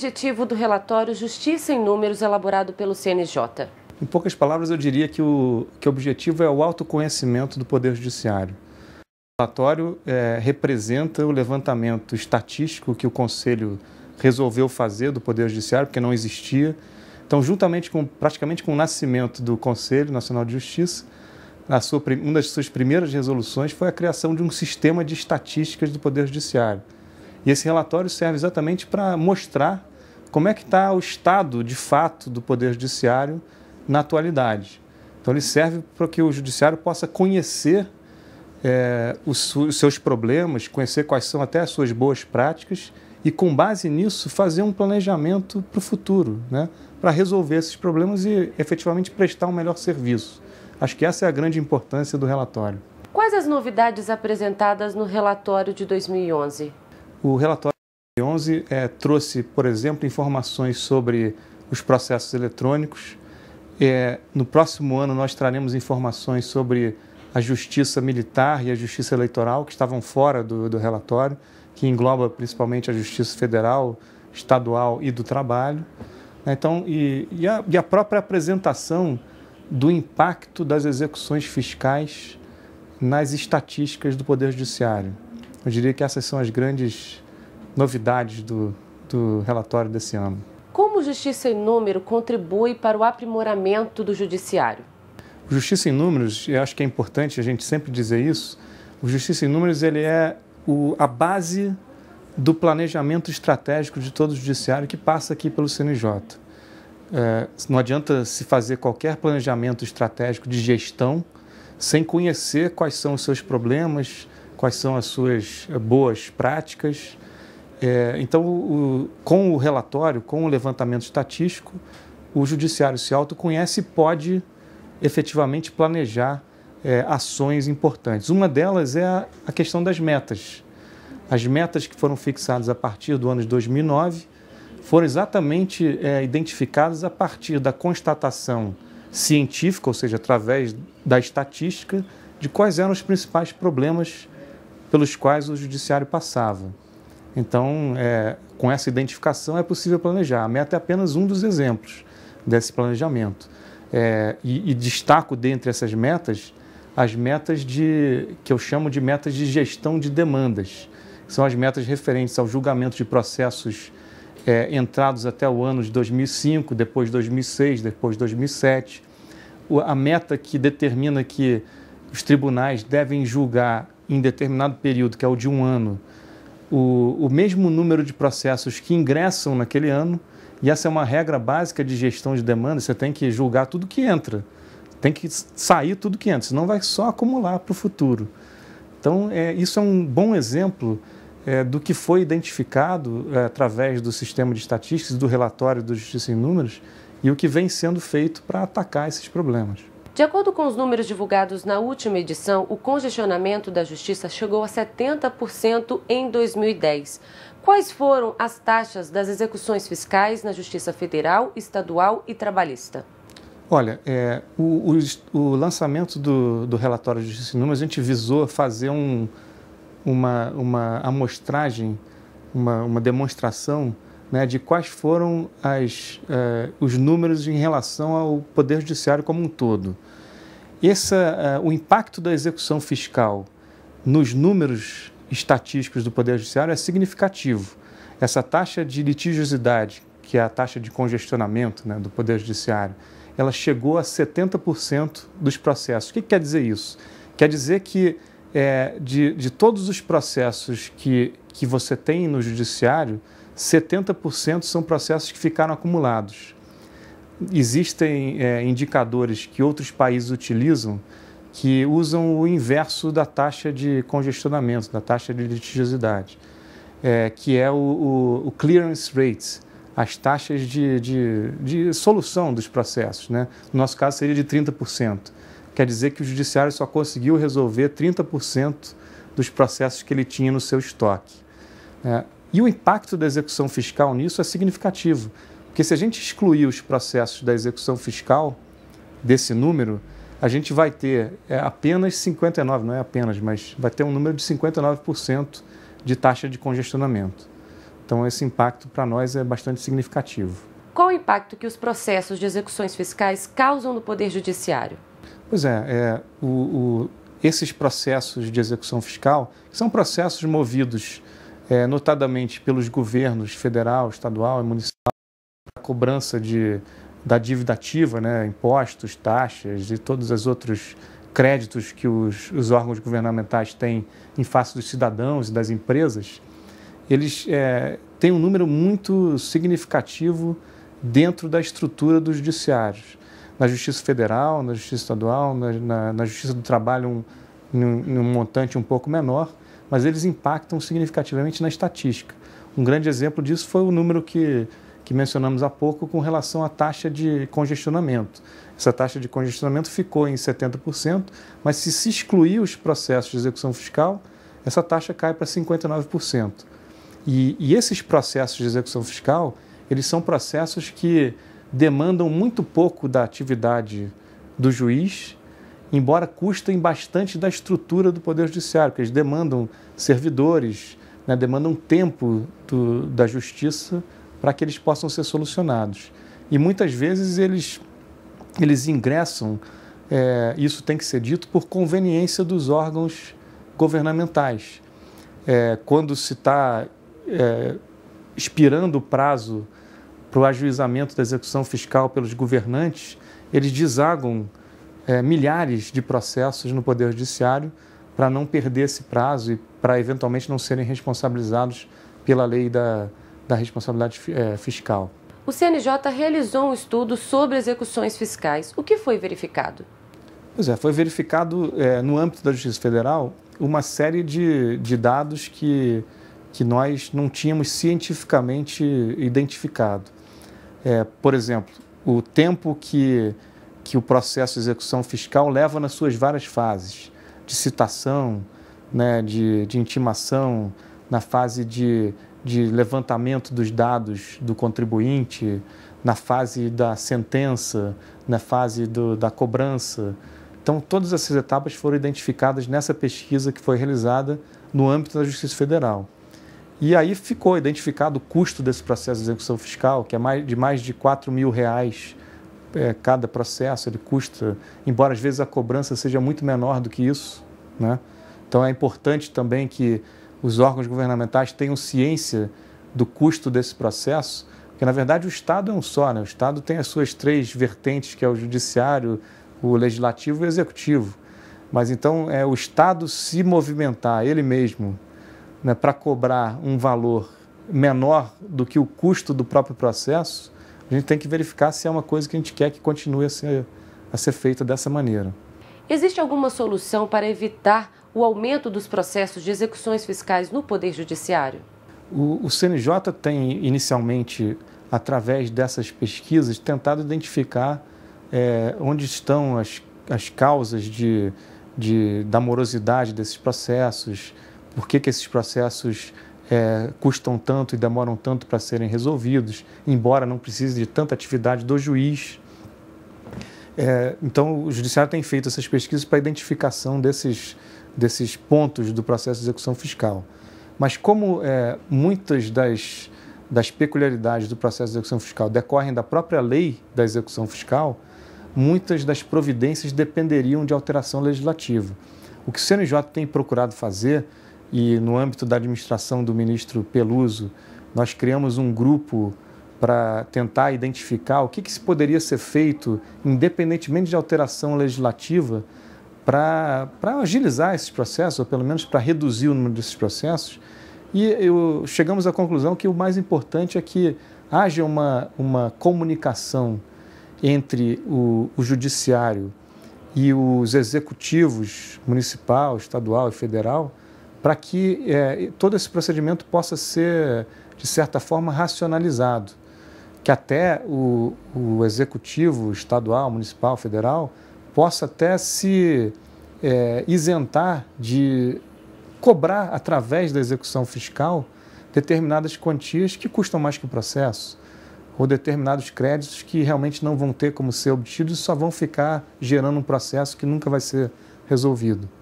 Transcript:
objetivo do relatório Justiça em Números, elaborado pelo CNJ? Em poucas palavras, eu diria que o, que o objetivo é o autoconhecimento do Poder Judiciário. O relatório é, representa o levantamento estatístico que o Conselho resolveu fazer do Poder Judiciário, porque não existia. Então, juntamente com praticamente com o nascimento do Conselho Nacional de Justiça, sua, uma das suas primeiras resoluções foi a criação de um sistema de estatísticas do Poder Judiciário. E esse relatório serve exatamente para mostrar como é que está o estado de fato do Poder Judiciário na atualidade. Então, ele serve para que o Judiciário possa conhecer é, os, os seus problemas, conhecer quais são até as suas boas práticas e, com base nisso, fazer um planejamento para o futuro, né? para resolver esses problemas e efetivamente prestar um melhor serviço. Acho que essa é a grande importância do relatório. Quais as novidades apresentadas no relatório de 2011? O relatório 2011 é, trouxe, por exemplo, informações sobre os processos eletrônicos. É, no próximo ano, nós traremos informações sobre a justiça militar e a justiça eleitoral, que estavam fora do, do relatório, que engloba principalmente a justiça federal, estadual e do trabalho. Né? Então, e, e, a, e a própria apresentação do impacto das execuções fiscais nas estatísticas do Poder Judiciário. Eu diria que essas são as grandes novidades do, do relatório desse ano. Como Justiça em Número contribui para o aprimoramento do Judiciário? Justiça em Números, e acho que é importante a gente sempre dizer isso, o Justiça em Números ele é o, a base do planejamento estratégico de todo o judiciário que passa aqui pelo CNJ. É, não adianta se fazer qualquer planejamento estratégico de gestão sem conhecer quais são os seus problemas, quais são as suas eh, boas práticas, é, então, o, com o relatório, com o levantamento estatístico, o judiciário se autoconhece e pode efetivamente planejar é, ações importantes. Uma delas é a, a questão das metas. As metas que foram fixadas a partir do ano de 2009 foram exatamente é, identificadas a partir da constatação científica, ou seja, através da estatística, de quais eram os principais problemas pelos quais o judiciário passava. Então, é, com essa identificação é possível planejar. A meta é apenas um dos exemplos desse planejamento. É, e, e, destaco dentre essas metas as metas de que eu chamo de metas de gestão de demandas. São as metas referentes ao julgamento de processos é, entrados até o ano de 2005, depois 2006, depois 2007. O, a meta que determina que os tribunais devem julgar em determinado período, que é o de um ano, o, o mesmo número de processos que ingressam naquele ano, e essa é uma regra básica de gestão de demanda, você tem que julgar tudo que entra, tem que sair tudo que entra, senão vai só acumular para o futuro. Então, é, isso é um bom exemplo é, do que foi identificado é, através do sistema de estatísticas, do relatório do Justiça em Números, e o que vem sendo feito para atacar esses problemas. De acordo com os números divulgados na última edição, o congestionamento da Justiça chegou a 70% em 2010. Quais foram as taxas das execuções fiscais na Justiça Federal, Estadual e Trabalhista? Olha, é, o, o, o, lançamento do, do relatório de Justiça e Números, a gente visou fazer um, uma, uma amostragem, uma, uma demonstração né, de quais foram as, eh, os números em relação ao Poder Judiciário como um todo. Eh, o impacto da execução fiscal nos números estatísticos do Poder Judiciário é significativo. Essa taxa de litigiosidade, que é a taxa de congestionamento né, do Poder Judiciário, ela chegou a 70% dos processos. O que, que quer dizer isso? Quer dizer que eh, de, de todos os processos que, que você tem no Judiciário, 70% são processos que ficaram acumulados. Existem é, indicadores que outros países utilizam que usam o inverso da taxa de congestionamento, da taxa de litigiosidade, é, que é o, o, o, clearance rates, as taxas de, de, de solução dos processos. Né? No nosso caso, seria de 30%. Quer dizer que o judiciário só conseguiu resolver 30% dos processos que ele tinha no seu estoque. É, e o impacto da execução fiscal nisso é significativo, porque se a gente excluir os processos da execução fiscal desse número, a gente vai ter é, apenas 59, não é apenas, mas vai ter um número de 59% de taxa de congestionamento. Então esse impacto para nós é bastante significativo. Qual o impacto que os processos de execuções fiscais causam no Poder Judiciário? Pois é, é o, o, esses processos de execução fiscal são processos movidos é, notadamente pelos governos federal, estadual e municipal, a cobrança de, da dívida ativa, né, impostos, taxas e todos os outros créditos que os, os órgãos governamentais têm em face dos cidadãos e das empresas, eles é, têm um número muito significativo dentro da estrutura dos judiciários. Na Justiça Federal, na Justiça Estadual, na, na, na Justiça do Trabalho, um, montante um pouco menor, mas eles impactam significativamente na estatística. Um grande exemplo disso foi o número que, que mencionamos há pouco com relação à taxa de congestionamento. Essa taxa de congestionamento ficou em 70%, mas se se excluir os processos de execução fiscal, essa taxa cai para 59%. E, e esses processos de execução fiscal, eles são processos que demandam muito pouco da atividade do juiz embora custem bastante da estrutura do Poder Judiciário, porque eles demandam servidores, né, demandam tempo do, da justiça para que eles possam ser solucionados. E muitas vezes eles, eles ingressam, é, isso tem que ser dito, por conveniência dos órgãos governamentais. É, quando se está é, expirando o prazo para o ajuizamento da execução fiscal pelos governantes, eles desagam é, milhares de processos no Poder Judiciário para não perder esse prazo e para eventualmente não serem responsabilizados pela lei da, da responsabilidade é, fiscal. O CNJ realizou um estudo sobre execuções fiscais. O que foi verificado? Pois é, foi verificado é, no âmbito da Justiça Federal uma série de, de dados que, que nós não tínhamos cientificamente identificado. É, por exemplo, o tempo que que o processo de execução fiscal leva nas suas várias fases, de citação, né, de, de intimação, na fase de, de levantamento dos dados do contribuinte, na fase da sentença, na fase do, da cobrança. Então, todas essas etapas foram identificadas nessa pesquisa que foi realizada no âmbito da Justiça Federal. E aí ficou identificado o custo desse processo de execução fiscal, que é mais, de mais de 4 mil reais é, cada processo, ele custa, embora às vezes a cobrança seja muito menor do que isso. Né? Então é importante também que os órgãos governamentais tenham ciência do custo desse processo, porque na verdade o Estado é um só, né? o Estado tem as suas três vertentes, que é o judiciário, o legislativo e o executivo. Mas então é o Estado se movimentar ele mesmo né, para cobrar um valor menor do que o custo do próprio processo, a gente tem que verificar se é uma coisa que a gente quer que continue a ser, a ser feita dessa maneira. Existe alguma solução para evitar o aumento dos processos de execuções fiscais no Poder Judiciário? O, o CNJ tem inicialmente, através dessas pesquisas, tentado identificar é, onde estão as, as causas de, de, da morosidade desses processos, por que, que esses processos é, custam tanto e demoram tanto para serem resolvidos, embora não precise de tanta atividade do juiz. É, então, o Judiciário tem feito essas pesquisas para identificação desses, desses pontos do processo de execução fiscal. Mas, como é, muitas das, das peculiaridades do processo de execução fiscal decorrem da própria lei da execução fiscal, muitas das providências dependeriam de alteração legislativa. O que o CNJ tem procurado fazer e no âmbito da administração do ministro Peluso, nós criamos um grupo para tentar identificar o que, que se poderia ser feito, independentemente de alteração legislativa, para agilizar esses processos, ou pelo menos para reduzir o número desses processos. E eu, chegamos à conclusão que o mais importante é que haja uma, uma comunicação entre o, o judiciário e os executivos municipal, estadual e federal para que é, todo esse procedimento possa ser, de certa forma, racionalizado. Que até o, o executivo estadual, municipal, federal possa até se é, isentar de cobrar, através da execução fiscal, determinadas quantias que custam mais que o processo ou determinados créditos que realmente não vão ter como ser obtidos e só vão ficar gerando um processo que nunca vai ser resolvido.